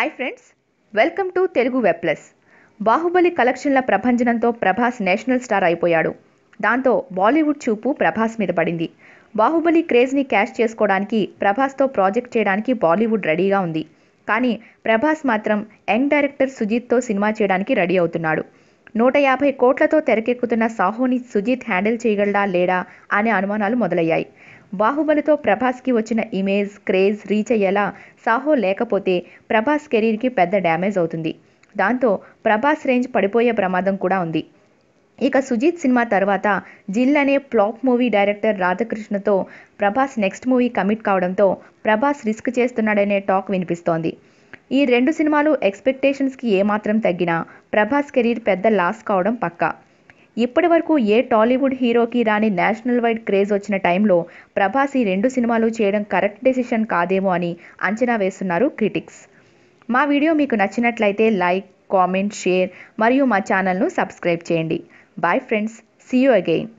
hi friends welcome to Telugu web plus Baahubali కలెక్షన్ల ప్రభంజనంతో Prabhas national star అయిపోయాడు దాంతో బాలీవుడ్ చూపు ప్రభాస్ మీద పడింది బాహుబలి క్రేజ్ని క్యాష్ చేసుకోవడానికి ప్రభాస్తో ప్రాజెక్ట్ చేయడానికి బాలీవుడ్ రెడీగా ఉంది కానీ ప్రభాస్ మాత్రం యంగ్ డైరెక్టర్ సుజీత్తో సినిమా చేయడానికి రెడీ అవుతున్నాడు నూట యాభై కోట్లతో తెరకెక్కుతున్న సాహోని సుజీత్ హ్యాండిల్ చేయగలడా లేడా అనే అనుమానాలు మొదలయ్యాయి బాహుబలితో ప్రభాస్కి వచ్చిన ఇమేజ్ క్రేజ్ రీచ్ అయ్యేలా సాహో లేకపోతే ప్రభాస్ కెరీర్కి పెద్ద డ్యామేజ్ అవుతుంది దాంతో ప్రభాస్ రేంజ్ పడిపోయే ప్రమాదం కూడా ఉంది ఇక సుజీత్ సినిమా తర్వాత జిల్ అనే ప్లాప్ మూవీ డైరెక్టర్ రాధాకృష్ణతో ప్రభాస్ నెక్స్ట్ మూవీ కమిట్ కావడంతో ప్రభాస్ రిస్క్ చేస్తున్నాడనే టాక్ వినిపిస్తోంది ఈ రెండు సినిమాలు ఎక్స్పెక్టేషన్స్కి ఏమాత్రం తగ్గినా ప్రభాస్ కెరీర్ పెద్ద లాస్ కావడం పక్కా ఇప్పటి వరకు ఏ టాలీవుడ్ హీరోకి రాని నేషనల్ వైడ్ క్రేజ్ వచ్చిన టైంలో ప్రభాస్ ఈ రెండు సినిమాలు చేయడం కరెక్ట్ డెసిషన్ కాదేమో అని అంచనా వేస్తున్నారు క్రిటిక్స్ మా వీడియో మీకు నచ్చినట్లయితే లైక్ కామెంట్ షేర్ మరియు మా ఛానల్ను సబ్స్క్రైబ్ చేయండి bye friends see you again